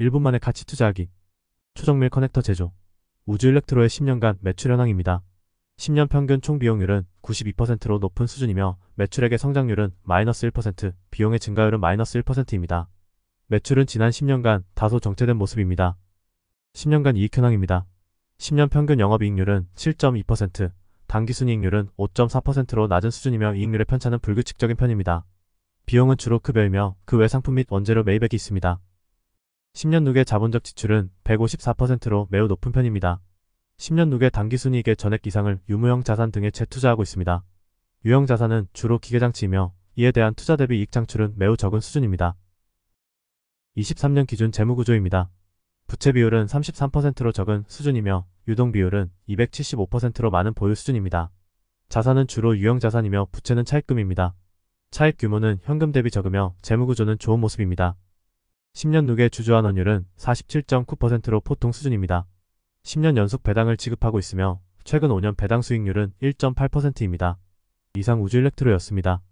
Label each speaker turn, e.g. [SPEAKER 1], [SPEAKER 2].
[SPEAKER 1] 1분 만에 가치 투자하기 초정밀 커넥터 제조 우주 일렉트로의 10년간 매출 현황입니다. 10년 평균 총 비용률은 92%로 높은 수준이며 매출액의 성장률은 마이너스 1%, 비용의 증가율은 마이너스 1%입니다. 매출은 지난 10년간 다소 정체된 모습입니다. 10년간 이익 현황입니다. 10년 평균 영업이익률은 7.2%, 당기순이익률은 5.4%로 낮은 수준이며 이익률의 편차는 불규칙적인 편입니다. 비용은 주로 급여이며 그 외 상품 및 원재료 매입액이 있습니다. 10년 누계 자본적 지출은 154%로 매우 높은 편입니다. 10년 누계 단기순이익의 전액 이상을 유무형 자산 등에 재투자하고 있습니다. 유형 자산은 주로 기계장치이며 이에 대한 투자 대비 이익 창출은 매우 적은 수준입니다. 23년 기준 재무구조입니다. 부채 비율은 33%로 적은 수준이며 유동 비율은 275%로 많은 보유 수준입니다. 자산은 주로 유형 자산이며 부채는 차입금입니다. 차입 규모는 현금 대비 적으며 재무구조는 좋은 모습입니다. 10년 누계 주주환 원율은 47.9%로 보통 수준입니다. 10년 연속 배당을 지급하고 있으며 최근 5년 배당 수익률은 1.8%입니다. 이상 우주 일렉트로였습니다.